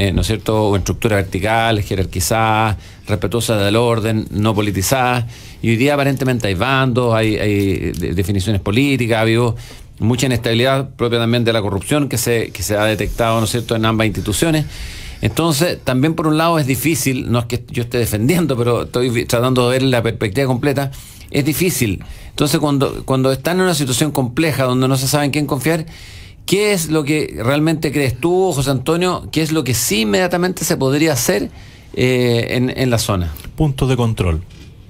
Eh, ¿no es cierto?, o en estructuras verticales, jerarquizadas, respetuosas del orden, no politizada. Y hoy día aparentemente hay bandos, hay, definiciones políticas, ha habido mucha inestabilidad propia también de la corrupción que se, que se ha detectado, ¿no es cierto?, en ambas instituciones. Entonces, también por un lado es difícil, no es que yo esté defendiendo, pero estoy tratando de ver la perspectiva completa, es difícil. Entonces, cuando, cuando están en una situación compleja donde no se sabe en quién confiar, ¿Qué es lo que realmente crees tú, José Antonio? ¿Qué es lo que sí inmediatamente se podría hacer eh, en, en la zona? Puntos de control.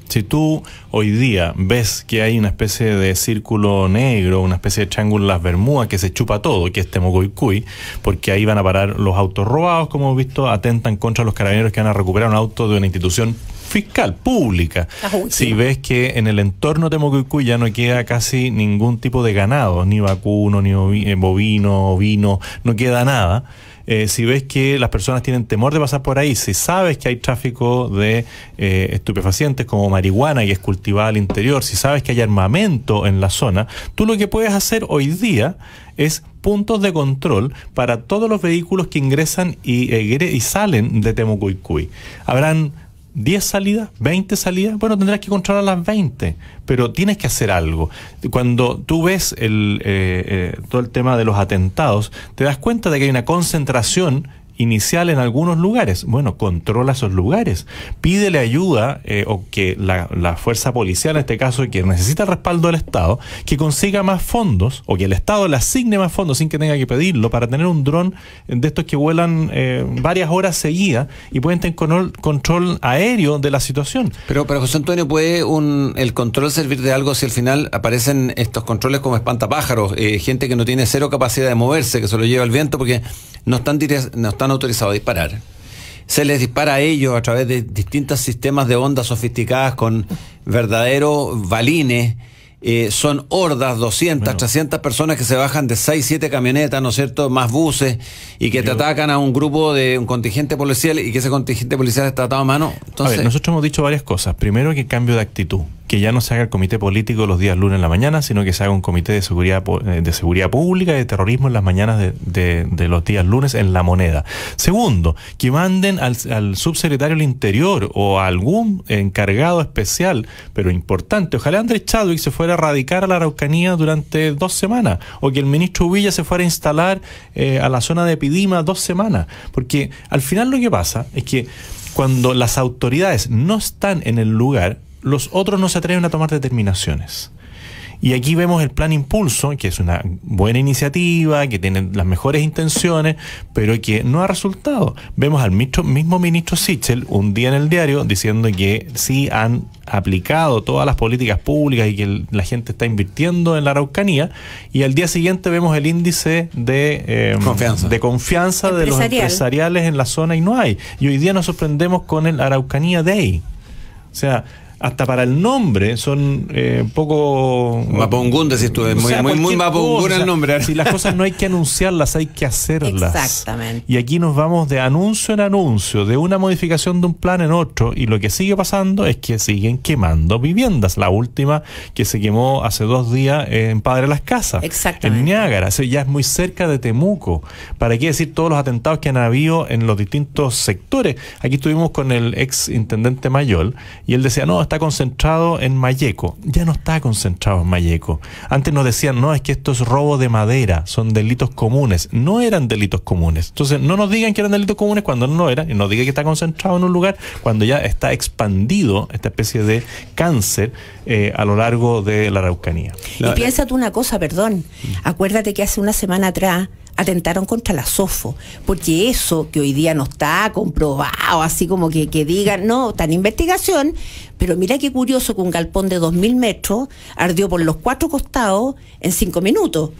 Si tú hoy día ves que hay una especie de círculo negro, una especie de triángulo en las Bermudas que se chupa todo, que es Temocoicuy, porque ahí van a parar los autos robados, como hemos visto, atentan contra los carabineros que van a recuperar un auto de una institución fiscal, pública. Ah, si ves que en el entorno de ya no queda casi ningún tipo de ganado, ni vacuno, ni eh, bovino, ovino, no queda nada eh, si ves que las personas tienen temor de pasar por ahí, si sabes que hay tráfico de eh, estupefacientes como marihuana y es cultivada al interior, si sabes que hay armamento en la zona, tú lo que puedes hacer hoy día es puntos de control para todos los vehículos que ingresan y, eh, y salen de Temucuicui Habrán 10 salidas, 20 salidas, bueno, tendrás que controlar las 20, pero tienes que hacer algo. Cuando tú ves el, eh, eh, todo el tema de los atentados, te das cuenta de que hay una concentración inicial en algunos lugares. Bueno, controla esos lugares. Pídele ayuda eh, o que la, fuerza policial, en este caso, que necesita respaldo del Estado, que consiga más fondos o que el Estado le asigne más fondos sin que tenga que pedirlo para tener un dron de estos que vuelan eh, varias horas seguidas y pueden tener control, aéreo de la situación. Pero, pero José Antonio, ¿puede el control servir de algo si al final aparecen estos controles como espantapájaros, eh, gente que no tiene cero capacidad de moverse, que se lleva el viento porque no están, no están Autorizado a disparar. Se les dispara a ellos a través de distintos sistemas de ondas sofisticadas con verdaderos balines. Eh, son hordas, 200, 300 personas que se bajan de 6, 7 camionetas, ¿no es cierto?, más buses, y que te atacan a un grupo de un contingente policial y que ese contingente policial está atado a mano. Entonces... nosotros hemos dicho varias cosas. Primero, que cambio de actitud que ya no se haga el comité político los días lunes en la mañana, sino que se haga un comité de seguridad, eh, de seguridad pública y de terrorismo en las mañanas de, los días lunes en la moneda. Segundo, que manden al, subsecretario del Interior o a algún encargado especial, pero importante. Ojalá Andrés Chadwick se fuera a radicar a la Araucanía durante dos semanas, o que el ministro Villa se fuera a instalar eh, a la zona de Epidima dos semanas, porque al final lo que pasa es que cuando las autoridades no están en el lugar, los otros no se atreven a tomar determinaciones. Y aquí vemos el plan Impulso, que es una buena iniciativa, que tiene las mejores intenciones, pero que no ha resultado. Vemos al mismo ministro Sichel un día en el diario diciendo que sí han aplicado todas las políticas públicas y que la gente está invirtiendo en la Araucanía, y al día siguiente vemos el índice de em, confianza, de, confianza de los empresariales en la zona y no hay. Y hoy día nos sorprendemos con el Araucanía Day. O sea, hasta para el nombre son un eh, poco mapongunda si estuve muy, muy, muy el nombre ¿eh? si las cosas no hay que anunciarlas hay que hacerlas exactamente y aquí nos vamos de anuncio en anuncio de una modificación de un plan en otro y lo que sigue pasando es que siguen quemando viviendas la última que se quemó hace dos días en Padre Las Casas en Niágara eso ya es muy cerca de Temuco para qué decir todos los atentados que han habido en los distintos sectores aquí estuvimos con el ex intendente Mayol y él decía no está concentrado en Mayeco. Ya no está concentrado en Mayeco. Antes nos decían, no, es que esto es robo de madera, son delitos comunes. No eran delitos comunes. Entonces, no nos digan que eran delitos comunes cuando no eran, y nos digan que está concentrado en un lugar cuando ya está expandido esta especie de cáncer eh, a lo largo de la Araucanía. Y piensa piénsate una cosa, perdón. Mm. Acuérdate que hace una semana atrás atentaron contra la SOFO, porque eso que hoy día no está comprobado, así como que, que digan, no, está en investigación, pero mira qué curioso que un galpón de 2.000 metros ardió por los cuatro costados en cinco minutos,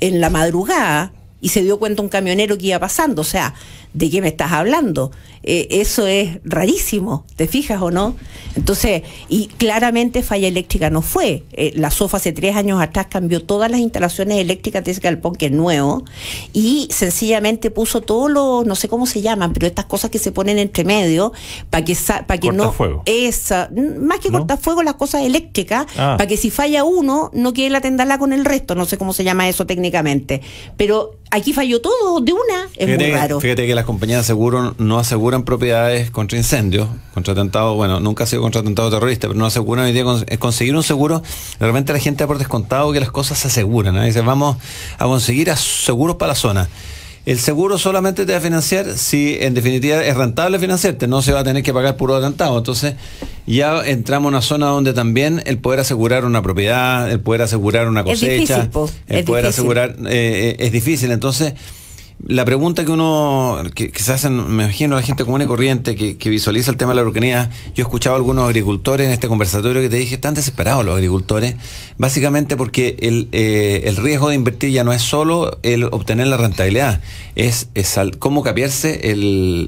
en la madrugada, y se dio cuenta un camionero que iba pasando, o sea, ¿de qué me estás hablando? Eh, eso es rarísimo, ¿te fijas o no? Entonces, y claramente falla eléctrica no fue. Eh, la SOFA hace tres años atrás cambió todas las instalaciones eléctricas de ese galpón que es nuevo y sencillamente puso todos los, no sé cómo se llaman, pero estas cosas que se ponen entre medio para que, para que no... Esa, mm, más que corta fuego, las cosas eléctricas, ah. para que si falla uno no quede atenderla con el resto, no sé cómo se llama eso técnicamente. Pero aquí falló todo de una, es muy raro. Fíjate que la las compañías de seguro no aseguran propiedades contra incendios, contra atentados, bueno, nunca ha sido contra atentados terroristas, pero no aseguran hoy día eh, conseguir un seguro. de repente la gente ha por descontado que las cosas se aseguran. ¿eh? Dice, vamos a conseguir seguros para la zona. El seguro solamente te va a financiar si en definitiva es rentable financiarte, no se va a tener que pagar puro atentado. Entonces ya entramos a una zona donde también el poder asegurar una propiedad, el poder asegurar una cosecha, el poder asegurar eh, es difícil. Entonces la pregunta que uno, que, se hacen, me imagino, la gente común y corriente que, visualiza el tema de la urcanía, yo he escuchado a algunos agricultores en este conversatorio que te dije, están desesperados los agricultores, básicamente porque el, eh, el riesgo de invertir ya no es solo el obtener la rentabilidad, es, es cómo capiarse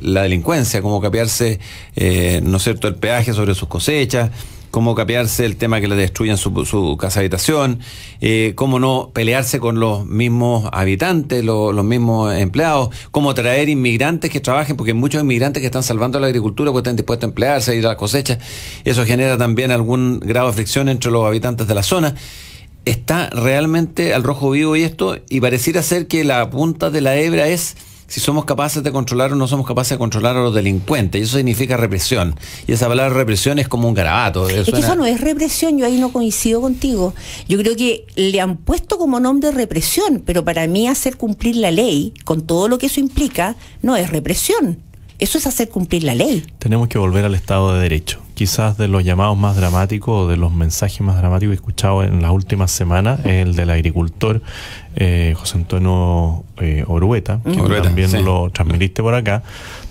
la delincuencia, cómo capiarse, eh, ¿no es cierto?, el peaje sobre sus cosechas cómo capearse el tema que le destruyan su, casa habitación, eh, cómo no pelearse con los mismos habitantes, los mismos empleados, cómo traer inmigrantes que trabajen, porque muchos inmigrantes que están salvando la agricultura pues están dispuestos a emplearse, a ir a las cosechas. eso genera también algún grado de fricción entre los habitantes de la zona está realmente al rojo vivo y esto, y pareciera ser que la punta de la hebra es si somos capaces de controlar o no somos capaces de controlar a los delincuentes. Y eso significa represión. Y esa palabra represión es como un garabato. Eh, es que eso no es represión, yo ahí no coincido contigo. Yo creo que le han puesto como nombre represión, pero para mí hacer cumplir la ley, con todo lo que eso implica, no es represión. Eso es hacer cumplir la ley. Tenemos que volver al Estado de Derecho quizás de los llamados más dramáticos o de los mensajes más dramáticos escuchado en las últimas semanas es el del agricultor eh, José Antonio eh, Orueta, que también lo transmitiste por acá,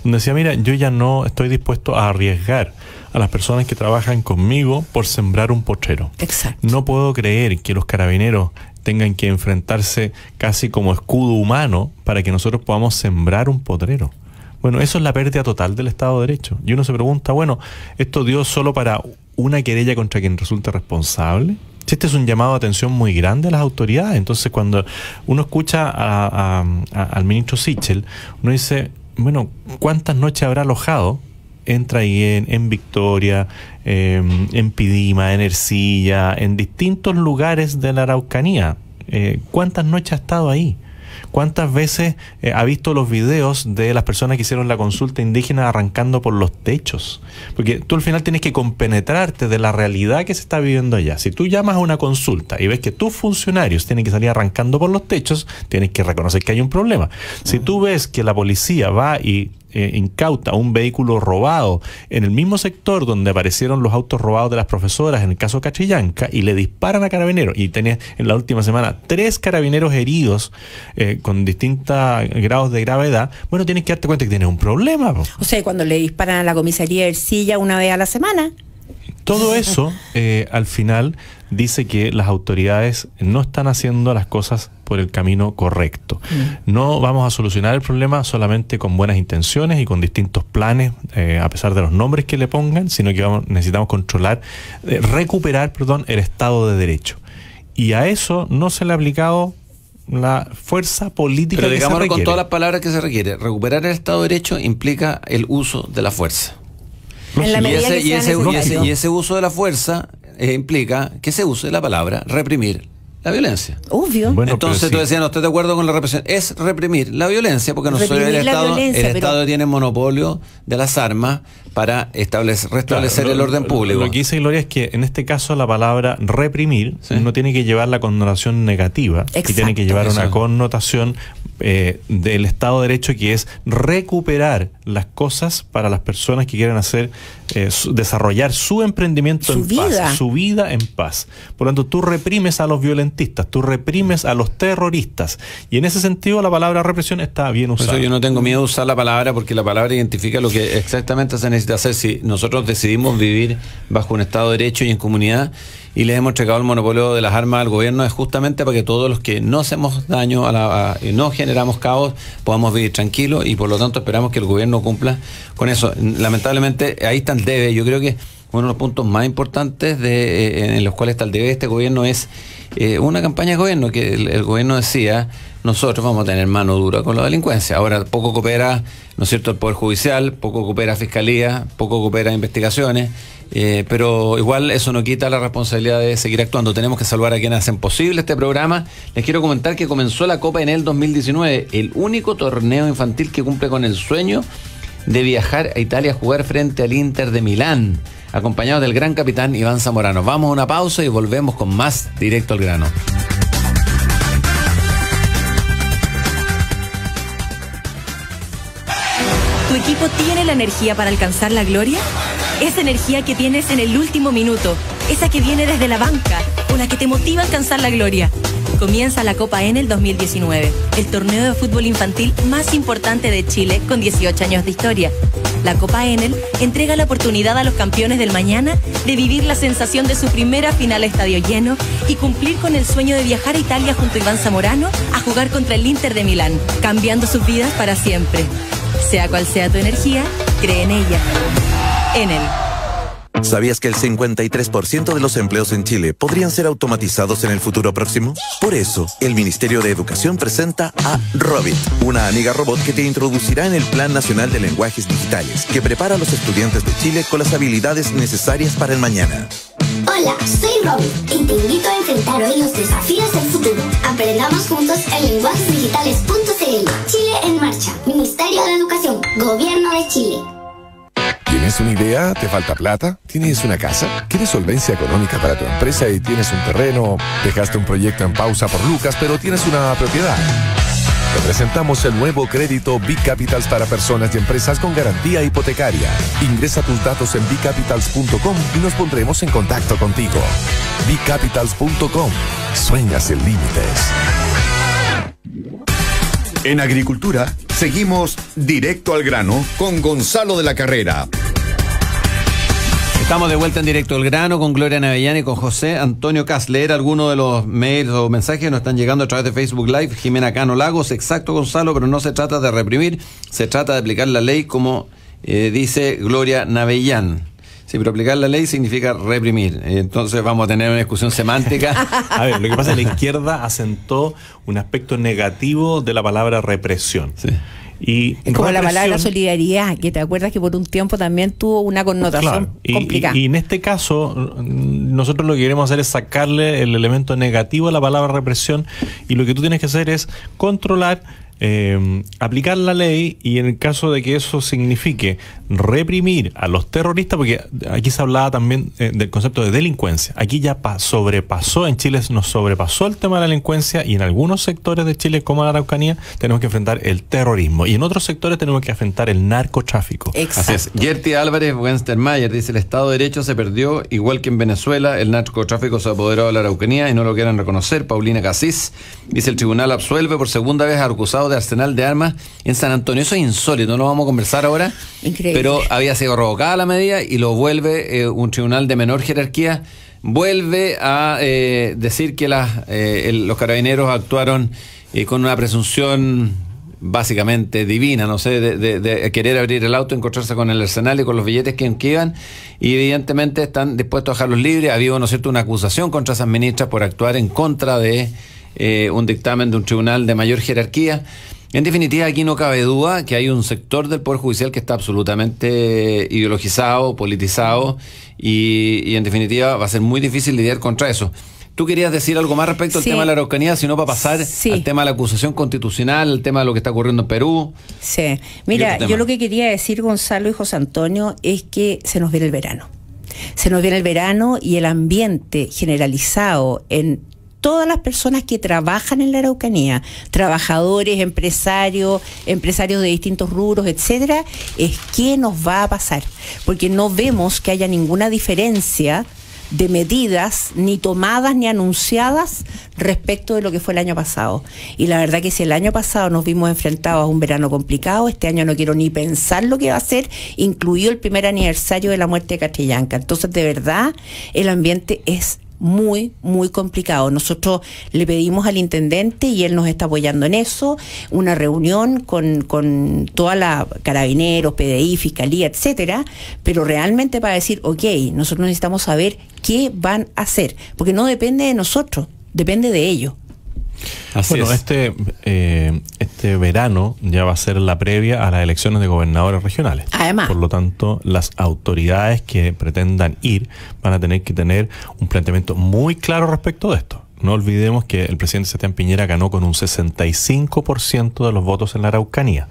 donde decía, mira, yo ya no estoy dispuesto a arriesgar a las personas que trabajan conmigo por sembrar un potrero. Exacto. No puedo creer que los carabineros tengan que enfrentarse casi como escudo humano para que nosotros podamos sembrar un potrero. Bueno, eso es la pérdida total del Estado de Derecho. Y uno se pregunta, bueno, ¿esto dio solo para una querella contra quien resulte responsable? Este es un llamado de atención muy grande a las autoridades. Entonces, cuando uno escucha a, al ministro Sichel, uno dice, bueno, ¿cuántas noches habrá alojado en ahí en Victoria, em, en Pidima, en Ercilla, en distintos lugares de la Araucanía? Eh, ¿Cuántas noches ha estado ahí? ¿Cuántas veces eh, ha visto los videos de las personas que hicieron la consulta indígena arrancando por los techos? Porque tú al final tienes que compenetrarte de la realidad que se está viviendo allá. Si tú llamas a una consulta y ves que tus funcionarios tienen que salir arrancando por los techos, tienes que reconocer que hay un problema. Si tú ves que la policía va y eh, incauta un vehículo robado en el mismo sector donde aparecieron los autos robados de las profesoras en el caso Cachillanca y le disparan a carabineros. Y tenía en la última semana tres carabineros heridos eh, con distintos grados de gravedad. Bueno, tienes que darte cuenta que tienes un problema. O sea, cuando le disparan a la comisaría de silla una vez a la semana. Todo eso, eh, al final, dice que las autoridades no están haciendo las cosas por el camino correcto. Mm. No vamos a solucionar el problema solamente con buenas intenciones y con distintos planes, eh, a pesar de los nombres que le pongan, sino que vamos, necesitamos controlar, eh, recuperar, perdón, el Estado de Derecho. Y a eso no se le ha aplicado la fuerza política. Pero con todas las palabras que se requiere. Recuperar el Estado de Derecho implica el uso de la fuerza y, ese, uso de la fuerza eh, implica que se use la palabra reprimir la violencia. Obvio. Entonces tú decías, no estoy de acuerdo con la represión. Es reprimir la violencia, porque nosotros el Estado, el Estado tiene monopolio de las armas para establecer, restablecer el orden público. Lo, que dice Gloria es que en este caso la palabra reprimir no tiene que llevar la connotación negativa, Exacto. tiene que llevar una connotación eh, del Estado de Derecho, que es recuperar las cosas para las personas que quieren hacer, eh, desarrollar su emprendimiento en vida. paz, su vida en paz. Por lo tanto, tú reprimes a los violentistas, tú reprimes a los terroristas. Y en ese sentido, la palabra represión está bien usada. yo no tengo miedo de usar la palabra porque la palabra identifica lo que exactamente se necesita hacer. Si nosotros decidimos vivir bajo un Estado de Derecho y en comunidad, y les hemos entregado el monopolio de las armas al gobierno es justamente para que todos los que no hacemos daño a la, y no generamos caos podamos vivir tranquilos y por lo tanto esperamos que el gobierno cumpla con eso. Lamentablemente ahí está el debe. Yo creo que uno de los puntos más importantes de, eh, en los cuales está el debe de este gobierno es eh, una campaña de gobierno que el, gobierno decía nosotros vamos a tener mano dura con la delincuencia. Ahora poco coopera, ¿no es cierto?, el Poder Judicial, poco coopera Fiscalía, poco coopera Investigaciones. Eh, pero igual eso no quita la responsabilidad de seguir actuando. Tenemos que salvar a quienes hacen posible este programa. Les quiero comentar que comenzó la Copa en el 2019, el único torneo infantil que cumple con el sueño de viajar a Italia a jugar frente al Inter de Milán, acompañado del gran capitán Iván Zamorano. Vamos a una pausa y volvemos con más directo al grano. ¿Tu equipo tiene la energía para alcanzar la gloria? Esa energía que tienes en el último minuto, esa que viene desde la banca o la que te motiva a alcanzar la gloria. Comienza la Copa Enel 2019, el torneo de fútbol infantil más importante de Chile con 18 años de historia. La Copa Enel entrega la oportunidad a los campeones del mañana de vivir la sensación de su primera final a estadio lleno y cumplir con el sueño de viajar a Italia junto a Iván Zamorano a jugar contra el Inter de Milán, cambiando sus vidas para siempre. Sea cual sea tu energía, cree en ella. Enel. ¿Sabías que el 53% de los empleos en Chile podrían ser automatizados en el futuro próximo? Por eso, el Ministerio de Educación presenta a Robit, una amiga robot que te introducirá en el Plan Nacional de Lenguajes Digitales, que prepara a los estudiantes de Chile con las habilidades necesarias para el mañana. Hola, soy Robit y te invito a enfrentar hoy los desafíos del futuro. Aprendamos juntos en lenguajesdigitales.cl. Chile en marcha. Ministerio de Educación. Gobierno de Chile. ¿Tienes una idea? ¿Te falta plata? ¿Tienes una casa? ¿Quieres solvencia económica para tu empresa y tienes un terreno? ¿Dejaste un proyecto en pausa por Lucas, pero tienes una propiedad? Te presentamos el nuevo crédito Big Capitals para personas y empresas con garantía hipotecaria. Ingresa tus datos en bicapitals.com y nos pondremos en contacto contigo. BigCapitals.com. Sueñas sin límites. En agricultura, seguimos directo al grano con Gonzalo de la Carrera Estamos de vuelta en directo al grano con Gloria Navellán y con José Antonio Cas. Leer algunos de los mails o mensajes nos están llegando a través de Facebook Live. Jimena Cano Lagos, exacto Gonzalo, pero no se trata de reprimir, se trata de aplicar la ley como eh, dice Gloria Navellán. Sí, pero aplicar la ley significa reprimir. Entonces vamos a tener una discusión semántica. a ver, lo que pasa es que la izquierda asentó un aspecto negativo de la palabra represión. Sí es como la palabra solidaridad, que te acuerdas que por un tiempo también tuvo una connotación complicada. y, en este caso, mm, nosotros lo que queremos hacer es sacarle el elemento negativo a la palabra represión y lo que tú tienes que hacer es controlar Em, aplicar la ley y en el caso de que eso signifique reprimir a los terroristas, porque aquí se hablaba también eh, del concepto de delincuencia, aquí ya sobrepasó, en Chile nos sobrepasó el tema de la delincuencia y en algunos sectores de Chile, como la Araucanía, tenemos que enfrentar el terrorismo y en otros sectores tenemos que enfrentar el narcotráfico. Exacto. Así Gerti Álvarez Wenstermayer dice, el Estado de Derecho se perdió, igual que en Venezuela, el narcotráfico se apoderó de la Araucanía y no lo quieren reconocer. Paulina Casís dice, el tribunal absuelve por segunda vez a acusados arsenal de armas en San Antonio. Eso es insólito, no lo vamos a conversar ahora. Increíble. Pero había sido revocada la medida y lo vuelve eh, un tribunal de menor jerarquía, vuelve a eh, decir que las, eh, los carabineros actuaron con una presunción básicamente divina, no sé, de, querer abrir el auto, encontrarse con el arsenal y con los billetes que iban, y evidentemente están dispuestos a dejarlos libres. Ha habido, ¿no es cierto?, una acusación contra esas ministras por actuar en contra de eh, un dictamen de un tribunal de mayor jerarquía. En definitiva, aquí no cabe duda que hay un sector del Poder Judicial que está absolutamente eh, ideologizado, politizado, y, en definitiva va a ser muy difícil lidiar contra eso. Tú querías decir algo más respecto al tema de la Araucanía, sino para pasar al tema de la acusación constitucional, al tema de lo que está ocurriendo en Perú. Sí, mira, yo lo que quería decir, Gonzalo y José Antonio, es que se nos viene el verano. Se nos viene el verano y el ambiente generalizado en todas las personas que trabajan en la Araucanía, trabajadores, empresarios, empresarios de distintos rubros, etcétera, es qué nos va a pasar, porque no vemos que haya ninguna diferencia de medidas ni tomadas ni anunciadas respecto de lo que fue el año pasado. Y la verdad que si el año pasado nos vimos enfrentados a un verano complicado, este año no quiero ni pensar lo que va a ser, incluido el primer aniversario de la muerte de Castellanca. Entonces, de verdad, el ambiente es muy, muy complicado. Nosotros le pedimos al intendente y él nos está apoyando en eso, una reunión con, con toda la carabineros, PDI, fiscalía, etcétera, pero realmente para decir, ok, nosotros necesitamos saber qué van a hacer, porque no depende de nosotros, depende de ellos bueno, este, eh, este verano ya va a ser la previa a las elecciones de gobernadores regionales. Además. Por lo tanto, las autoridades que pretendan ir van a tener que tener un planteamiento muy claro respecto de esto. No olvidemos que el presidente Sebastián Piñera ganó con un 65% de los votos en la Araucanía.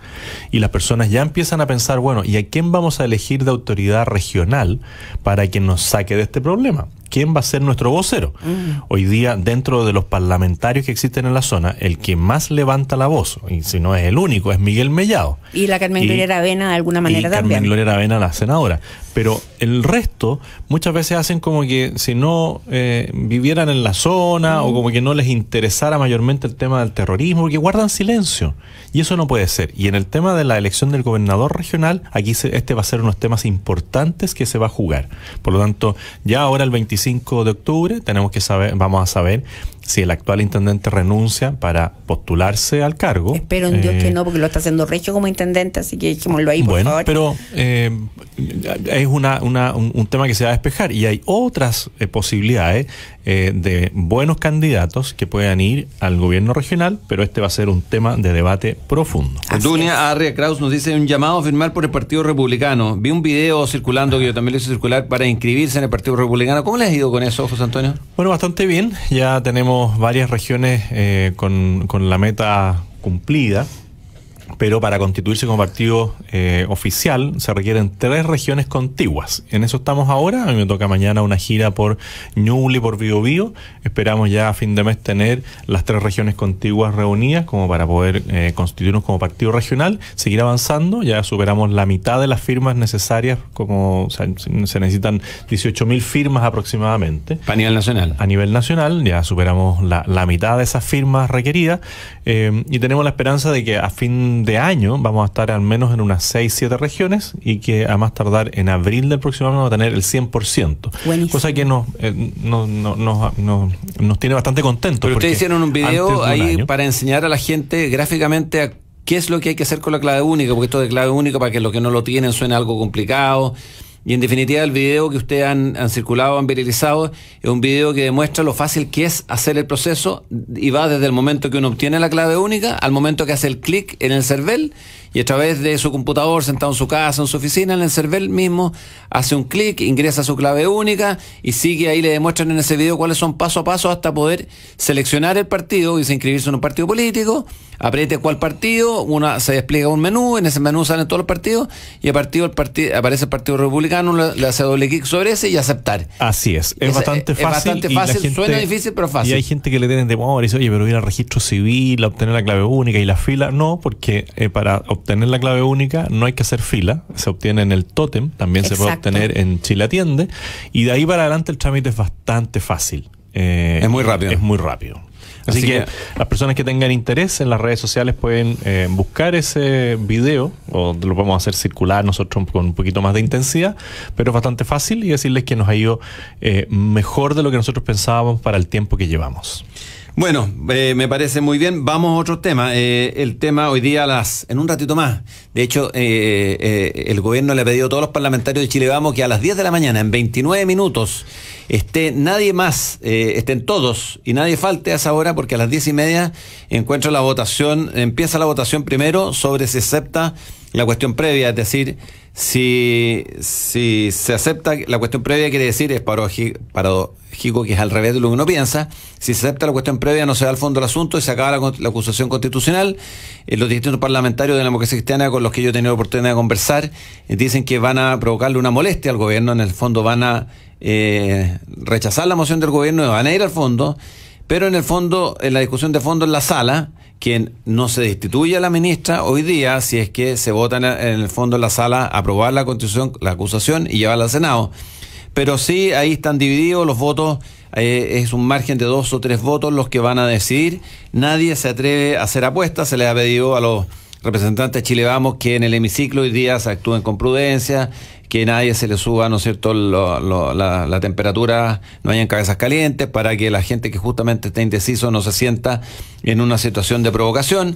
Y las personas ya empiezan a pensar, bueno, ¿y a quién vamos a elegir de autoridad regional para que nos saque de este problema? quién va a ser nuestro vocero. Mm. Hoy día, dentro de los parlamentarios que existen en la zona, el que más levanta la voz, y si no es el único, es Miguel Mellado. Y la Carmen Gloria Avena de alguna manera y también. Carmen Gloria Avena, la senadora. Pero el resto muchas veces hacen como que si no eh, vivieran en la zona o mm. como que no les interesara mayormente el tema del terrorismo, porque guardan silencio. Y eso no puede ser. Y en el tema de la elección del gobernador regional, aquí este va a ser unos temas importantes que se va a jugar. Por lo tanto, ya ahora el 25 de octubre tenemos que saber, vamos a saber si el actual intendente renuncia para postularse al cargo. Espero en Dios que eh, no, porque lo está haciendo Recho como intendente, así que dejémoslo ahí, bueno, Pero eh, es una, un, tema que se va a despejar y hay otras eh, posibilidades eh, de buenos candidatos que puedan ir al gobierno regional, pero este va a ser un tema de debate profundo. Dunia Arria Kraus nos dice un llamado a firmar por el Partido Republicano. Vi un video circulando que yo también lo hice circular para inscribirse en el Partido Republicano. ¿Cómo le ha ido con eso, José Antonio? Bueno, bastante bien. Ya tenemos varias regiones eh, con, con la meta cumplida pero para constituirse como partido eh, oficial se requieren tres regiones contiguas. En eso estamos ahora. A mí me toca mañana una gira por Ñuble, por Biobío. Esperamos ya a fin de mes tener las tres regiones contiguas reunidas como para poder eh, constituirnos como partido regional, seguir avanzando. Ya superamos la mitad de las firmas necesarias, como se necesitan 18.000 firmas aproximadamente. A nivel nacional. A nivel nacional, ya superamos la, la mitad de esas firmas requeridas eh, y tenemos la esperanza de que a fin de año vamos a estar al menos en unas 6, 7 regiones y que a más tardar en abril del próximo año vamos a tener el 100%. Cosa que nos, eh, nos tiene bastante contento. ustedes hicieron un video ahí para enseñar a la gente gráficamente qué es lo que hay que hacer con la clave única, porque esto de clave única, para que los que no lo tienen suene algo complicado. Y en definitiva, el video que ustedes han, circulado, han viralizado, es un video que demuestra lo fácil que es hacer el proceso y va desde el momento que uno obtiene la clave única al momento que hace el clic en el CERVEL y a través de su computador, sentado en su casa, en su oficina, en el CERVEL mismo, hace un clic, ingresa su clave única y sigue ahí, le demuestran en ese video cuáles son paso a paso hasta poder seleccionar el partido, se inscribirse en un partido político, apriete cuál partido, una, se despliega un menú, en ese menú salen todos los partidos y a partido, el partido, aparece el Partido Republicano, le, le, hace doble clic sobre ese y aceptar. Así es, es, bastante fácil. Es bastante fácil, suena difícil, pero fácil. Y hay gente que le tienen temor y dice, oye, pero ir al registro civil, a obtener la clave única y la fila. No, porque eh, para obtener obtener la clave única no hay que hacer fila, se obtiene en el tótem, también se puede obtener en Chile Atiende, y de ahí para adelante el trámite es bastante fácil. Eh, es muy rápido. Es muy rápido. Así, que, las personas que tengan interés en las redes sociales pueden eh, buscar ese video o lo podemos hacer circular nosotros con un poquito más de intensidad, pero es bastante fácil y decirles que nos ha ido eh, mejor de lo que nosotros pensábamos para el tiempo que llevamos. Bueno, eh, me parece muy bien. Vamos a otro tema. Eh, el tema hoy día, las en un ratito más. De hecho, eh, el gobierno le ha pedido a todos los parlamentarios de Chile Vamos que a las 10 de la mañana, en 29 minutos, esté nadie más, estén todos y nadie falte a esa hora porque a las 10 y media encuentra la votación, empieza la votación primero sobre si acepta la cuestión previa, es decir, si, si se acepta la cuestión previa, quiere decir, es paradójico que es al revés de lo que uno piensa, si se acepta la cuestión previa no se da al fondo del asunto y se acaba la, la acusación constitucional. Eh, los distintos parlamentarios de la democracia cristiana con los que yo he tenido oportunidad de conversar eh, dicen que van a provocarle una molestia al gobierno, en el fondo van a eh, rechazar la moción del gobierno y van a ir al fondo, pero en el fondo, en la discusión de fondo en la sala, quien no se destituye a la ministra hoy día, si es que se vota en el fondo de la sala aprobar la constitución, la acusación y llevarla al Senado. Pero sí, ahí están divididos los votos, eh, es un margen de dos o tres votos los que van a decidir. Nadie se atreve a hacer apuestas, se les ha pedido a los representantes chilevamos que en el hemiciclo hoy día se actúen con prudencia, que nadie se le suba, ¿no es cierto?, la, temperatura, no hayan cabezas calientes, para que la gente que justamente está indeciso no se sienta en una situación de provocación.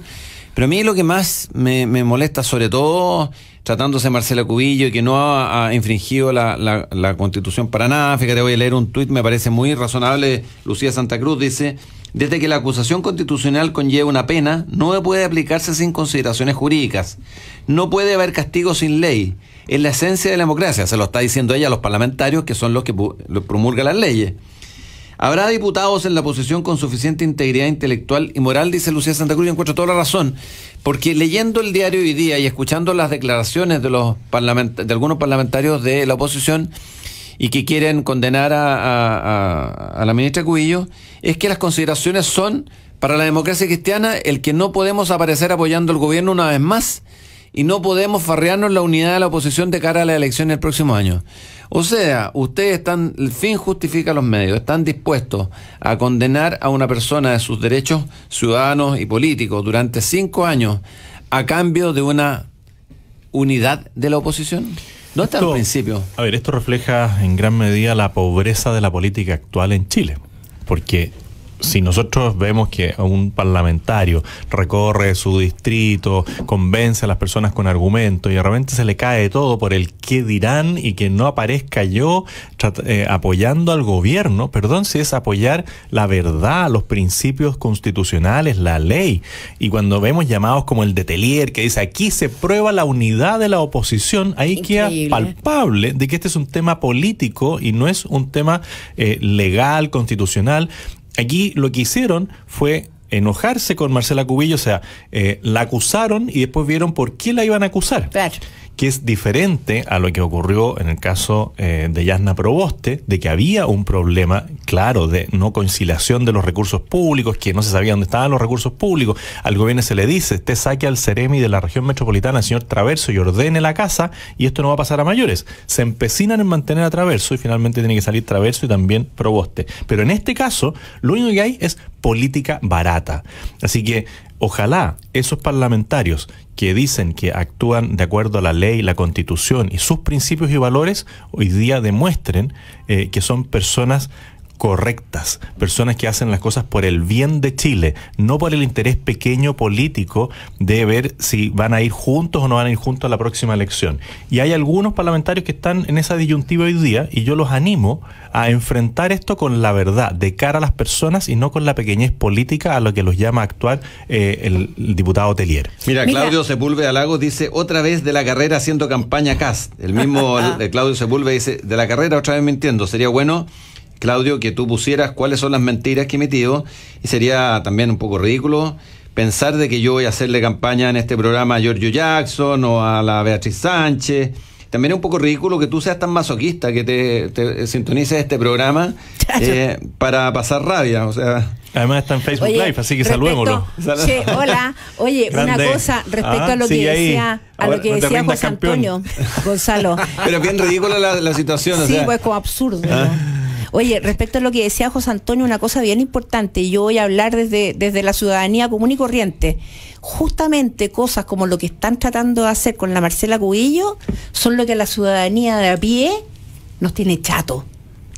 Pero a mí lo que más me, molesta, sobre todo tratándose Marcela Cubillo, y que no ha, infringido la, la, constitución para nada, fíjate, voy a leer un tuit, me parece muy razonable, Lucía Santa Cruz dice, desde que la acusación constitucional conlleva una pena, no puede aplicarse sin consideraciones jurídicas. No puede haber castigo sin ley es la esencia de la democracia, se lo está diciendo ella a los parlamentarios que son los que promulgan las leyes. Habrá diputados en la oposición con suficiente integridad intelectual y moral, dice Lucía Santa Cruz, y encuentro toda la razón, porque leyendo el diario hoy día y escuchando las declaraciones de, los de algunos parlamentarios de la oposición y que quieren condenar a, a la ministra Cubillo, es que las consideraciones son para la democracia cristiana el que no podemos aparecer apoyando al gobierno una vez más y no podemos farrearnos la unidad de la oposición de cara a la elección del próximo año. O sea, ustedes están, el fin justifica los medios, están dispuestos a condenar a una persona de sus derechos ciudadanos y políticos durante cinco años a cambio de una unidad de la oposición. No está en principio? A ver, esto refleja en gran medida la pobreza de la política actual en Chile, porque si nosotros vemos que un parlamentario recorre su distrito, convence a las personas con argumentos y de repente se le cae todo por el qué dirán y que no aparezca yo eh, apoyando al gobierno, perdón, si es apoyar la verdad, los principios constitucionales, la ley. Y cuando vemos llamados como el de Telier, que dice aquí se prueba la unidad de la oposición, ahí queda palpable de que este es un tema político y no es un tema eh, legal, constitucional Aquí lo que hicieron fue enojarse con Marcela Cubillo, o sea, eh, la acusaron y después vieron por qué la iban a acusar que es diferente a lo que ocurrió en el caso eh, de Yasna Proboste, de que había un problema, claro, de no conciliación de los recursos públicos, que no se sabía dónde estaban los recursos públicos. Al gobierno se le dice, usted saque al Ceremi de la región metropolitana, señor Traverso, y ordene la casa, y esto no va a pasar a mayores. Se empecinan en mantener a Traverso y finalmente tiene que salir Traverso y también Proboste. Pero en este caso, lo único que hay es política barata. Así que Ojalá esos parlamentarios que dicen que actúan de acuerdo a la ley, la constitución y sus principios y valores, hoy día demuestren eh, que son personas correctas, personas que hacen las cosas por el bien de Chile, no por el interés pequeño político de ver si van a ir juntos o no van a ir juntos a la próxima elección. Y hay algunos parlamentarios que están en esa disyuntiva hoy día y yo los animo a enfrentar esto con la verdad, de cara a las personas y no con la pequeñez política a lo que los llama actual eh, el, diputado Telier. Mira, Claudio Sepúlveda Lago dice otra vez de la carrera haciendo campaña CAS. El mismo Claudio Sepúlveda dice de la carrera otra vez mintiendo. Sería bueno Claudio, que tú pusieras cuáles son las mentiras que he emitido, y sería también un poco ridículo pensar de que yo voy a hacerle campaña en este programa a Giorgio Jackson o a la Beatriz Sánchez. También es un poco ridículo que tú seas tan masoquista que te, sintonices este programa eh, para pasar rabia, o sea... Además está en Facebook Live, así que saludémoslo. Che, hola. Oye, una cosa respecto ah, a lo que decía, a lo que decía José Antonio, Gonzalo. Pero bien ridícula la, situación. Sí, pues como absurdo. Ah. Oye, respecto a lo que decía José Antonio, una cosa bien importante, yo voy a hablar desde, desde la ciudadanía común y corriente. Justamente cosas como lo que están tratando de hacer con la Marcela Cubillo son lo que la ciudadanía de a pie nos tiene chato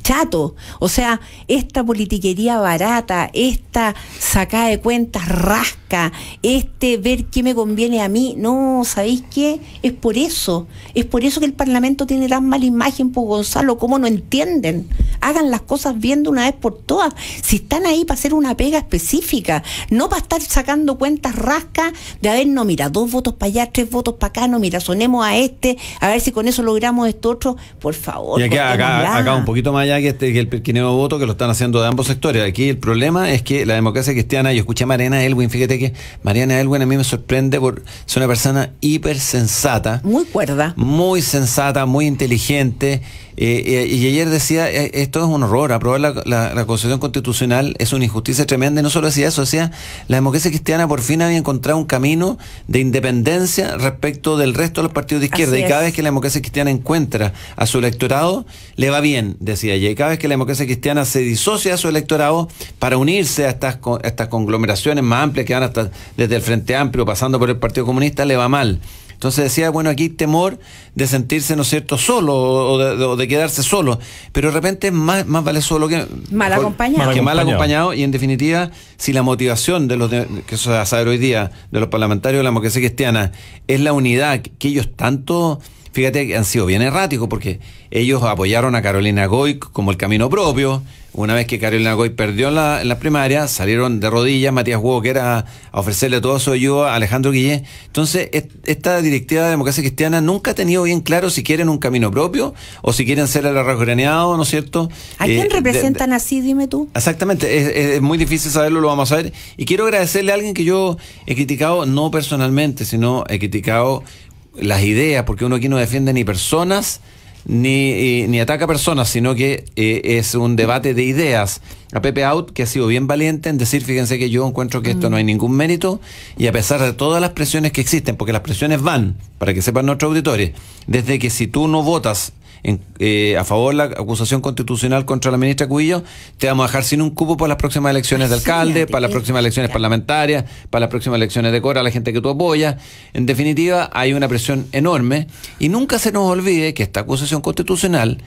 chato. O sea, esta politiquería barata, esta sacada de cuentas rasca, este ver qué me conviene a mí, no, ¿sabéis qué? Es por eso, es por eso que el Parlamento tiene tan mala imagen, por Gonzalo, ¿cómo no entienden? Hagan las cosas bien de una vez por todas. Si están ahí para hacer una pega específica, no para estar sacando cuentas rasca de, a ver, no, mira, dos votos para allá, tres votos para acá, no, mira, sonemos a este, a ver si con eso logramos esto otro, por favor. acá un poquito más allá que, este, que el voto que lo están haciendo de ambos sectores. Aquí el problema es que la democracia cristiana, yo escuché a Mariana Elwin, fíjate que Mariana Elwin a mí me sorprende por ser una persona hiper sensata. Muy cuerda. Muy sensata, muy inteligente eh, eh, y ayer decía, eh, esto es un horror, aprobar la, la, Constitución Constitucional es una injusticia tremenda, y no solo decía eso, decía, la democracia cristiana por fin había encontrado un camino de independencia respecto del resto de los partidos de izquierda, y cada vez que la democracia cristiana encuentra a su electorado, le va bien, decía ella, y cada vez que la democracia cristiana se disocia a su electorado para unirse a estas, estas conglomeraciones más amplias que van hasta desde el Frente Amplio, pasando por el Partido Comunista, le va mal. Entonces decía, bueno, aquí temor de sentirse, ¿no es cierto?, solo o de, quedarse solo. Pero de repente más, más vale solo que mal acompañado. acompañado y en definitiva, si la motivación de los, que eso hoy día, de los parlamentarios de la democracia cristiana, es la unidad que ellos tanto fíjate que han sido bien erráticos porque ellos apoyaron a Carolina Goy como el camino propio, una vez que Carolina Goy perdió en la, primaria, salieron de rodillas Matías Walker a, a ofrecerle todo su ayuda a Alejandro Guillén. Entonces, esta directiva de democracia cristiana nunca ha tenido bien claro si quieren un camino propio o si quieren ser el graneado, ¿no es cierto? ¿A quién eh, representan así, dime tú? Exactamente, es, es, muy difícil saberlo, lo vamos a ver. Y quiero agradecerle a alguien que yo he criticado, no personalmente, sino he criticado las ideas, porque uno aquí no defiende ni personas, ni, eh, ni ataca personas, sino que eh, es un debate de ideas. A Pepe Out, que ha sido bien valiente en decir, fíjense que yo encuentro que esto mm. no hay ningún mérito, y a pesar de todas las presiones que existen, porque las presiones van, para que sepan nuestros auditores, desde que si tú no votas en, eh, a favor la acusación constitucional contra la ministra Cuillo te vamos a dejar sin un cupo para las próximas elecciones de alcalde, para las próximas elecciones parlamentarias, para las próximas elecciones de Cora, la gente que tú apoyas. En definitiva, hay una presión enorme y nunca se nos olvide que esta acusación constitucional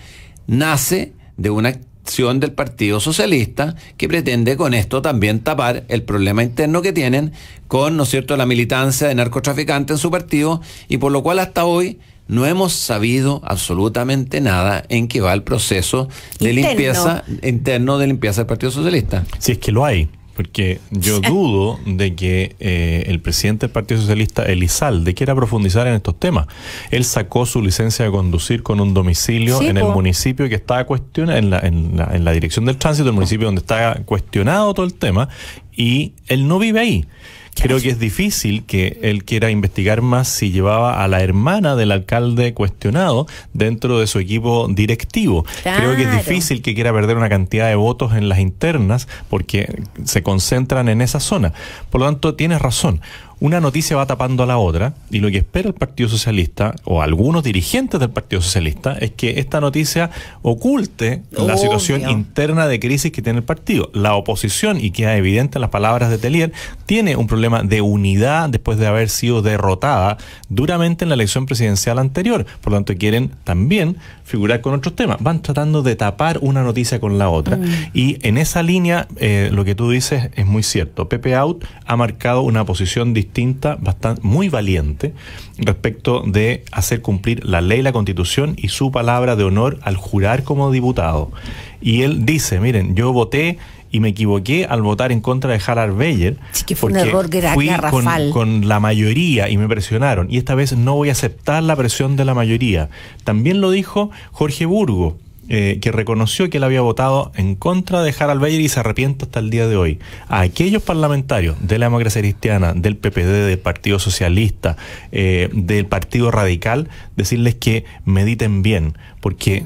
nace de una acción del Partido Socialista que pretende con esto también tapar el problema interno que tienen con, ¿no cierto?, la militancia de narcotraficantes en su partido y por lo cual hasta hoy no hemos sabido absolutamente nada en qué va el proceso de limpieza interno de limpieza del Partido Socialista. Si es que lo hay. Porque yo dudo de que eh, el presidente del Partido Socialista, Elizalde, quiera profundizar en estos temas. Él sacó su licencia de conducir con un domicilio en el municipio que estaba cuestionado, en la, en, la, en la dirección del tránsito, el municipio donde está cuestionado todo el tema, y él no vive ahí. Creo que es difícil que él quiera investigar más si llevaba a la hermana del alcalde cuestionado dentro de su equipo directivo. Creo que es difícil que quiera perder una cantidad de votos en las internas porque se concentran en esa zona. Por lo tanto, tienes razón una noticia va tapando a la otra y lo que espera el Partido Socialista o algunos dirigentes del Partido Socialista es que esta noticia oculte la situación interna de crisis que tiene el partido. La oposición, y queda evidente en las palabras de Telier, tiene un problema de unidad después de haber sido derrotada duramente en la elección presidencial anterior. Por lo tanto, quieren también figurar con otros temas. Van tratando de tapar una noticia con la otra. Mm. Y en esa línea, eh, lo que tú dices es muy cierto. Pepe Out ha marcado una posición distinta bastante, muy valiente respecto de hacer cumplir la ley, la constitución y su palabra de honor al jurar como diputado. Y él dice, miren, yo voté y me equivoqué al votar en contra de Harald Beyer. fue un error fui con, la mayoría y me presionaron. Y esta vez no voy a aceptar la presión de la mayoría. También lo dijo Jorge Burgo, eh, que reconoció que él había votado en contra de Harald Bayer y se arrepiente hasta el día de hoy. A aquellos parlamentarios de la democracia cristiana, del PPD, del Partido Socialista, eh, del Partido Radical, decirles que mediten bien, porque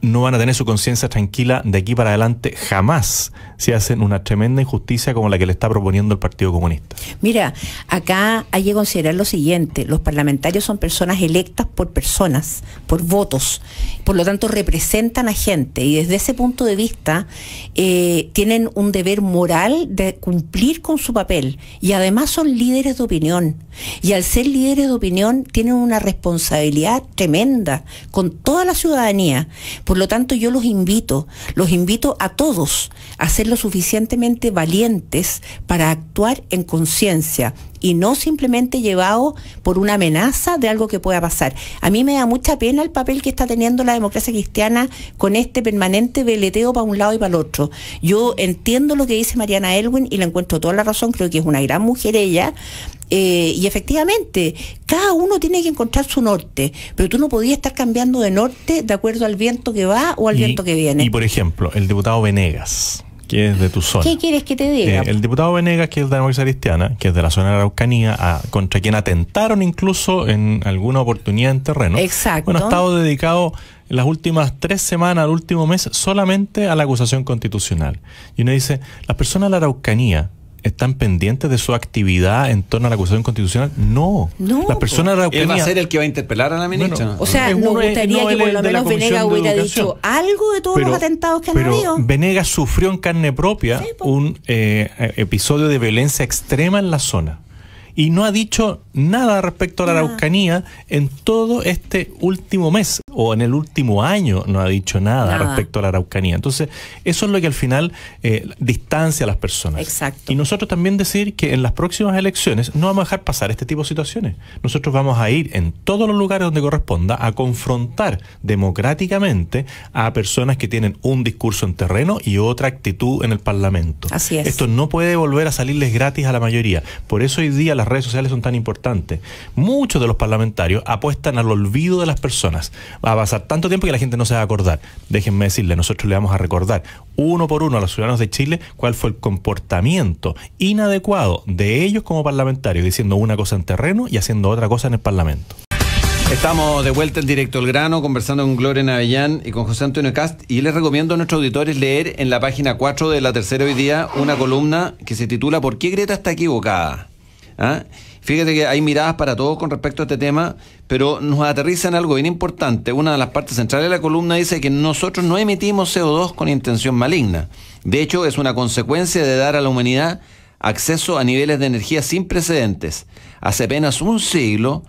no van a tener su conciencia tranquila de aquí para adelante jamás se hacen una tremenda injusticia como la que le está proponiendo el Partido Comunista. Mira, acá hay que considerar lo siguiente, los parlamentarios son personas electas por personas, por votos, por lo tanto representan a gente y desde ese punto de vista eh, tienen un deber moral de cumplir con su papel y además son líderes de opinión. Y al ser líderes de opinión tienen una responsabilidad tremenda con toda la ciudadanía. Por lo tanto, yo los invito, los invito a todos a ser lo suficientemente valientes para actuar en conciencia, y no simplemente llevado por una amenaza de algo que pueda pasar. A mí me da mucha pena el papel que está teniendo la democracia cristiana con este permanente veleteo para un lado y para el otro. Yo entiendo lo que dice Mariana Elwin y le encuentro toda la razón, creo que es una gran mujer ella, eh, y efectivamente, cada uno tiene que encontrar su norte, pero tú no podías estar cambiando de norte de acuerdo al viento que va o al viento que viene. Y por ejemplo, el diputado Venegas, que es de tu zona. ¿Qué quieres que te diga? Eh, el diputado Venegas, que es de la democracia cristiana, que es de la zona de Araucanía, contra quien atentaron incluso en alguna oportunidad en terreno. Exacto. Bueno, ha estado dedicado las últimas tres semanas, el último mes, solamente a la acusación constitucional. Y uno dice, las personas de la Araucanía, están pendientes de su actividad en torno a la acusación constitucional? No. no la persona de Él va a ser el que va a interpelar a la ministra. o sea, eh, nos gustaría que por lo menos Venega hubiera dicho algo de todos los atentados que han pero habido. Venegas sufrió en carne propia un eh, eh, episodio de violencia extrema en la zona y no ha dicho nada respecto a la Araucanía en todo este último mes o en el último año no ha dicho nada, respecto a la Araucanía. Entonces, eso es lo que al final eh, distancia a las personas. Exacto. Y nosotros también decir que en las próximas elecciones no vamos a dejar pasar este tipo de situaciones. Nosotros vamos a ir en todos los lugares donde corresponda a confrontar democráticamente a personas que tienen un discurso en terreno y otra actitud en el Parlamento. Así es. Esto no puede volver a salirles gratis a la mayoría. Por eso hoy día las redes sociales son tan importantes. Muchos de los parlamentarios apuestan al olvido de las personas va a pasar tanto tiempo que la gente no se va a acordar. Déjenme decirle, nosotros le vamos a recordar uno por uno a los ciudadanos de Chile cuál fue el comportamiento inadecuado de ellos como parlamentarios, diciendo una cosa en terreno y haciendo otra cosa en el Parlamento. Estamos de vuelta en directo al grano, conversando con Gloria Navellán y con José Antonio Cast. Y les recomiendo a nuestros auditores leer en la página 4 de la tercera hoy día una columna que se titula ¿Por qué Greta está equivocada? ¿Ah? Fíjate que hay miradas para todos con respecto a este tema, pero nos aterrizan algo bien importante. Una de las partes centrales de la columna dice que nosotros no emitimos CO2 con intención maligna. De hecho, es una consecuencia de dar a la humanidad acceso a niveles de energía sin precedentes. Hace apenas un siglo,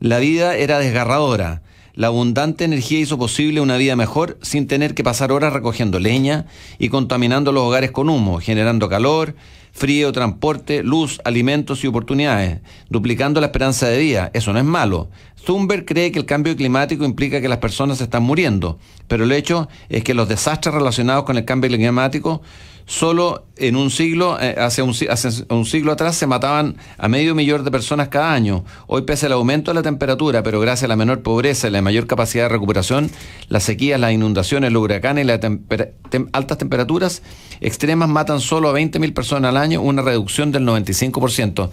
la vida era desgarradora. La abundante energía hizo posible una vida mejor sin tener que pasar horas recogiendo leña y contaminando los hogares con humo, generando calor, frío, transporte, luz, alimentos y oportunidades, duplicando la esperanza de vida. Eso no es malo. Thunberg cree que el cambio climático implica que las personas están muriendo, pero el hecho es que los desastres relacionados con el cambio climático solo en un siglo, eh, hace, un, siglo atrás se mataban a medio millón de personas cada año. Hoy, pese al aumento de la temperatura, pero gracias a la menor pobreza y la mayor capacidad de recuperación, las sequías, las inundaciones, los huracanes y las altas temperaturas extremas matan solo a 20.000 personas al año, una reducción del 95%.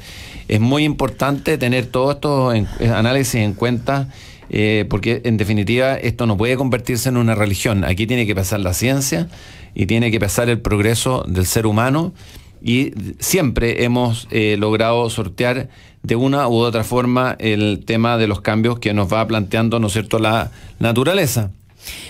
Es muy importante tener todos estos eh, análisis en cuenta eh, porque en definitiva esto no puede convertirse en una religión. Aquí tiene que pasar la ciencia y tiene que pasar el progreso del ser humano y siempre hemos eh, logrado sortear de una u otra forma el tema de los cambios que nos va planteando, ¿no cierto?, la naturaleza.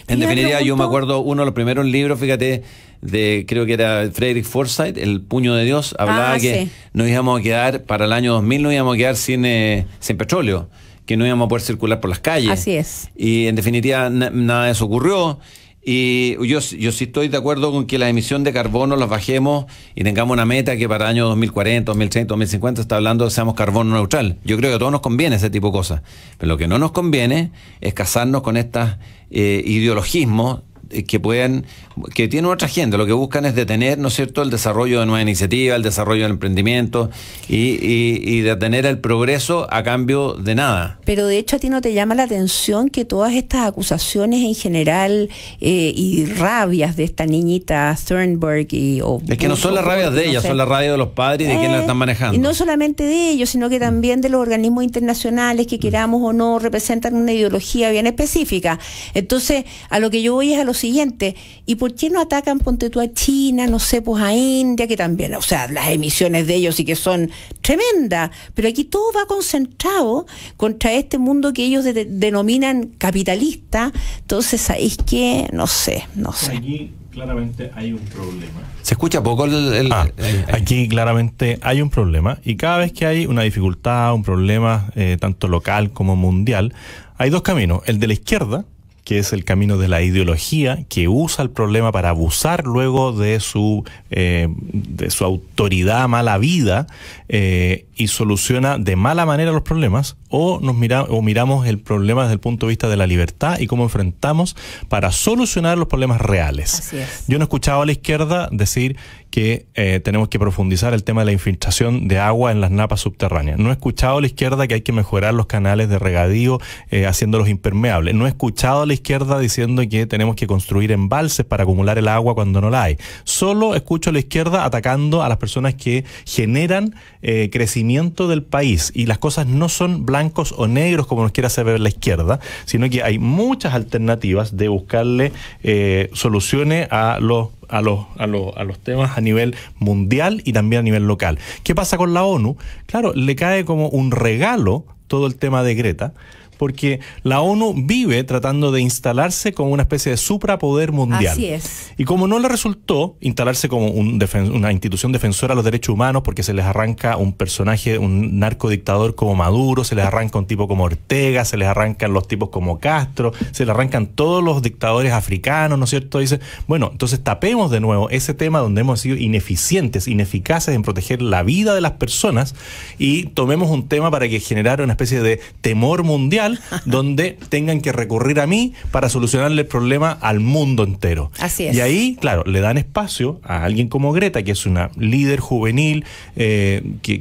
En definitiva, yo me acuerdo uno de los primeros libros, fíjate, de creo que era Frederick Forsyth, El puño de Dios, hablaba ah, que no íbamos a quedar, para el año 2000 nos íbamos a quedar sin, eh, sin petróleo que no íbamos a poder circular por las calles. Así es. Y en definitiva nada de eso ocurrió. Y yo, yo sí estoy de acuerdo con que la emisión de carbono la bajemos y tengamos una meta que para el año 2040, 2030, 2050 está hablando de seamos carbono neutral. Yo creo que a todos nos conviene ese tipo de cosas. Pero lo que no nos conviene es casarnos con estos ideologismo eh, ideologismos eh, que puedan, que tienen otra agenda, lo que buscan es detener, ¿no es cierto?, el desarrollo de nuevas iniciativas, el desarrollo del emprendimiento y, y, detener el progreso a cambio de nada. Pero de hecho a ti no te llama la atención que todas estas acusaciones en general eh, y rabias de esta niñita Thornburg y... es que no son las rabias de ella, son las rabias de los padres y de quienes la están eh, manejando. Y no solamente de ellos, sino que también de los organismos internacionales que mm. queramos o no representan una ideología bien específica. Entonces, a lo que yo voy es a los siguiente, ¿y por qué no atacan, ponte tú a China, no sé, pues a India, que también, o sea, las emisiones de ellos y que son tremendas, pero aquí todo va concentrado contra este mundo que ellos denominan capitalista, entonces ahí que, no sé, no sé. Aquí claramente hay un problema. Se escucha poco ah, aquí claramente hay un problema y cada vez que hay una dificultad, un problema, eh, tanto local como mundial, hay dos caminos, el de la izquierda, que es el camino de la ideología, que usa el problema para abusar luego de su, eh, de su autoridad mala vida eh, y soluciona de mala manera los problemas, o, nos o miramos el problema desde el punto de vista de la libertad y cómo enfrentamos para solucionar los problemas reales. Yo no he escuchado a la izquierda decir que eh, tenemos que profundizar el tema de la infiltración de agua en las napas subterráneas. No he escuchado a la izquierda que hay que mejorar los canales de regadío eh, haciéndolos impermeables. No he escuchado a la izquierda diciendo que tenemos que construir embalses para acumular el agua cuando no la hay. Solo escucho a la izquierda atacando a las personas que generan eh, crecimiento del país y las cosas no son blancos o negros como nos quiere hacer ver la izquierda, sino que hay muchas alternativas de buscarle soluciones a los a los, a, los, temas a nivel mundial y también a nivel local. ¿Qué pasa con la ONU? Claro, le cae como un regalo todo el tema de Greta, porque la ONU vive tratando de instalarse como una especie de suprapoder mundial. Así es. Y como no le resultó instalarse como un una institución defensora de los derechos humanos, porque se les arranca un personaje, un narcodictador como Maduro, se les arranca un tipo como Ortega, se les arrancan los tipos como Castro, se les arrancan todos los dictadores africanos, ¿no es cierto? Dice, bueno, entonces tapemos de nuevo ese tema donde hemos sido ineficientes, ineficaces en proteger la vida de las personas y tomemos un tema para que generara una especie de temor mundial donde tengan que recurrir a mí para solucionarle el problema al mundo entero. Así es. Y ahí, claro, le dan espacio a alguien como Greta, que es una líder juvenil, eh, que,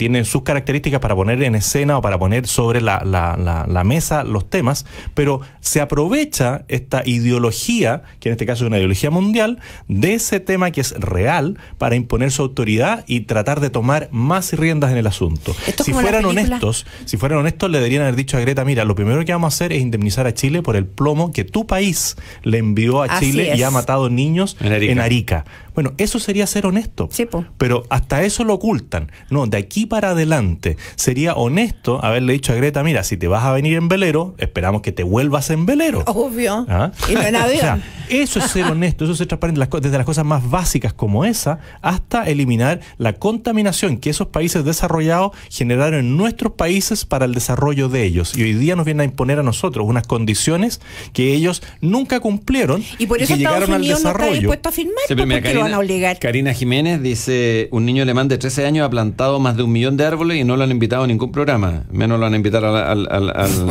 tiene sus características para poner en escena o para poner sobre la, mesa los temas, pero se aprovecha esta ideología, que en este caso es una ideología mundial, de ese tema que es real para imponer su autoridad y tratar de tomar más riendas en el asunto. si fueran honestos, si fueran honestos, le deberían haber dicho a Greta, mira, lo primero que vamos a hacer es indemnizar a Chile por el plomo que tu país le envió a Chile y ha matado niños en Arica. Bueno, eso sería ser honesto. pero hasta eso lo ocultan. No, de aquí para adelante sería honesto haberle dicho a Greta, mira, si te vas a venir en velero, esperamos que te vuelvas en velero. Obvio. ¿Ah? Y no en avión. eso es ser honesto, eso es ser transparente, desde las cosas más básicas como esa hasta eliminar la contaminación que esos países desarrollados generaron en nuestros países para el desarrollo de ellos. Y hoy día nos vienen a imponer a nosotros unas condiciones que ellos nunca cumplieron y por eso llegaron al desarrollo. No está dispuesto a firmar pues, obligar. Karina Jiménez dice, un niño alemán de 13 años ha plantado más de un millón de árboles y no lo han invitado a ningún programa, menos lo han invitado a la,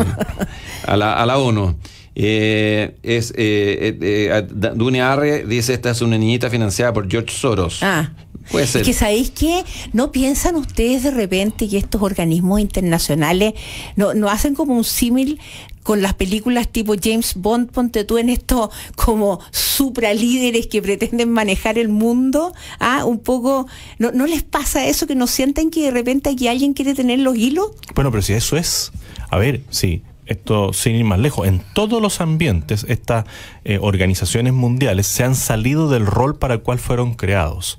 a, la, ONU. Eh, es eh, eh, eh Arre dice esta es una niñita financiada por George Soros. Ah. Es que sabéis que no piensan ustedes de repente que estos organismos internacionales no, hacen como un símil con las películas tipo James Bond, ponte tú en esto, como supralíderes que pretenden manejar el mundo, ¿ah? un poco, ¿no, les pasa eso que no sienten que de repente aquí alguien quiere tener los hilos? Bueno, pero si eso es, a ver, sí, esto sin ir más lejos, en todos los ambientes, está... Eh, organizaciones mundiales se han salido del rol para el cual fueron creados.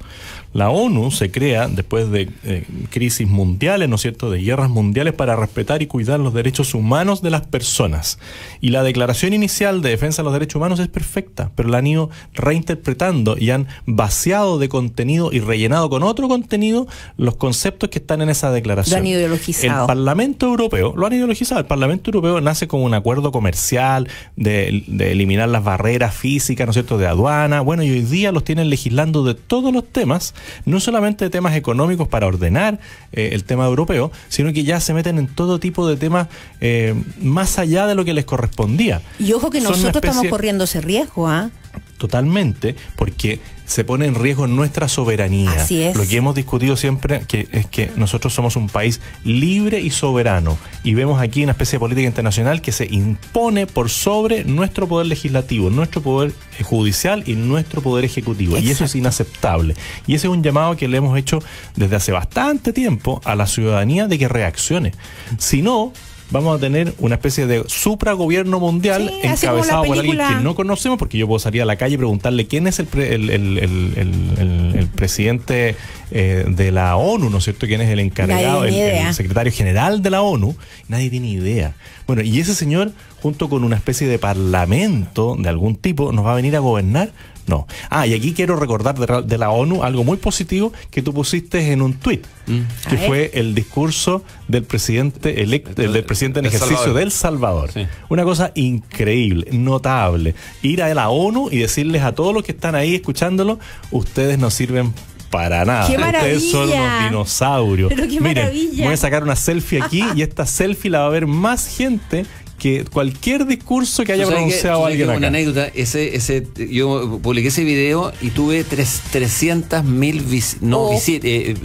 La ONU se crea después de eh, crisis mundiales, ¿no es cierto?, de guerras mundiales para respetar y cuidar los derechos humanos de las personas. Y la declaración inicial de defensa de los derechos humanos es perfecta, pero la han ido reinterpretando y han vaciado de contenido y rellenado con otro contenido los conceptos que están en esa declaración. Lo han ideologizado. El Parlamento Europeo, lo han ideologizado. El Parlamento Europeo nace como un acuerdo comercial de, de eliminar las barreras carrera física, ¿no es cierto?, de aduana. Bueno, y hoy día los tienen legislando de todos los temas, no solamente temas económicos para ordenar eh, el tema europeo, sino que ya se meten en todo tipo de temas eh, más allá de lo que les correspondía. Y ojo que nosotros estamos corriendo ese riesgo, ¿ah? Totalmente, porque se pone en riesgo nuestra soberanía. Lo que hemos discutido siempre que, es que nosotros somos un país libre y soberano y vemos aquí una especie de política internacional que se impone por sobre nuestro poder legislativo, nuestro poder judicial y nuestro poder ejecutivo. Y eso es inaceptable. Y ese es un llamado que le hemos hecho desde hace bastante tiempo a la ciudadanía de que reaccione. Si no, vamos a tener una especie de supra supragobierno mundial encabezado por alguien que no conocemos, porque yo puedo salir a la calle y preguntarle quién es el, presidente eh, de la ONU, ¿no es cierto? ¿Quién es el encargado, el secretario general de la ONU? Nadie tiene idea. Bueno, y ese señor, junto con una especie de parlamento de algún tipo, nos va a venir a gobernar no. Ah, y aquí quiero recordar de, la ONU algo muy positivo que tú pusiste en un tuit, mm. que fue el discurso del presidente electo, del presidente en ejercicio del Salvador. Una cosa increíble, notable. Ir a la ONU y decirles a todos los que están ahí escuchándolo, ustedes no sirven para nada. Ustedes son los dinosaurios. Pero qué maravilla. voy a sacar una selfie aquí y esta selfie la va a ver más gente que cualquier discurso que haya pronunciado alguien anécdota, ese, ese, yo publiqué ese video y tuve trescientas mil oh. eh, eh,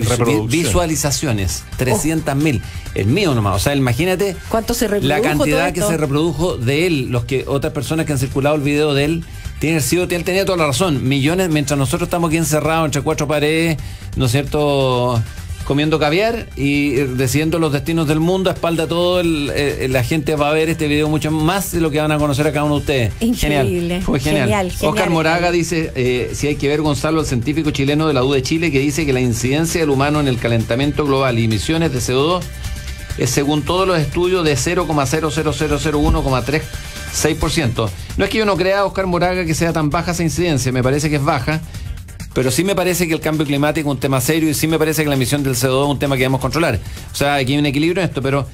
visualizaciones. 300.000. mil. El mío nomás. O sea, imagínate ¿Cuánto se la cantidad que se reprodujo de él. Los que otras personas que han circulado el video de él. Tiene sido, él tenía toda la razón. Millones, mientras nosotros estamos aquí encerrados entre cuatro paredes, ¿no es cierto? comiendo caviar y eh, decidiendo los destinos del mundo a espalda todo el, eh, eh, la gente va a ver este video mucho más de lo que van a conocer a cada uno de ustedes Increíble. genial fue genial, Oscar Moraga dice si hay que ver Gonzalo el científico chileno de la U de Chile que dice que la incidencia del humano en el calentamiento global y emisiones de CO2 es según todos los estudios de ciento No es que yo no crea, Oscar Moraga, que sea tan baja esa incidencia, me parece que es baja, pero sí me parece que el cambio climático es un tema serio y sí me parece que la emisión del CO2 es un tema que debemos controlar. O sea, aquí hay un equilibrio en esto, pero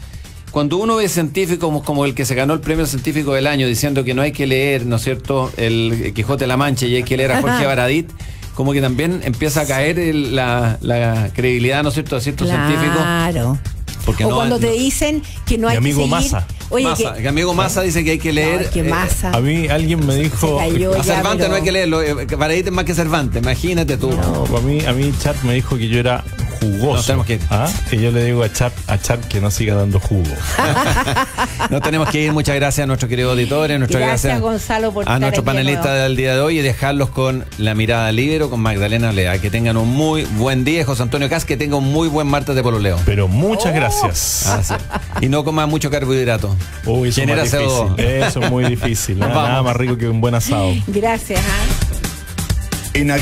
cuando uno ve científicos como el que se ganó el premio científico del año diciendo que no hay que leer, ¿no es cierto?, el Quijote de la Mancha y hay que leer a Jorge Baradit, como que también empieza a caer la, credibilidad, ¿no es cierto?, de ciertos claro. científicos o cuando te dicen que no hay que seguir... Massa. Oye, amigo Massa dice que hay que leer. Eh, a mí alguien me dijo. a Cervantes no hay que leerlo. Eh, para es más que Cervantes, imagínate tú. No, mí, a mí Chat me dijo que yo era jugoso. tenemos que ¿Ah? Y yo le digo a Chap, a que no siga dando jugo. no tenemos que ir. Muchas gracias a nuestros queridos auditores. gracias, Gonzalo, A nuestro panelista del día de hoy y dejarlos con la mirada libre con Magdalena Lea. Que tengan un muy buen día. José Antonio Cas, que tenga un muy buen martes de pololeo. Pero muchas oh. gracias. Y no coma mucho carbohidrato. Uy, eso es CO2. Eso es muy difícil. ¿eh? Nada más rico que un buen asado. Gracias. ¿ah?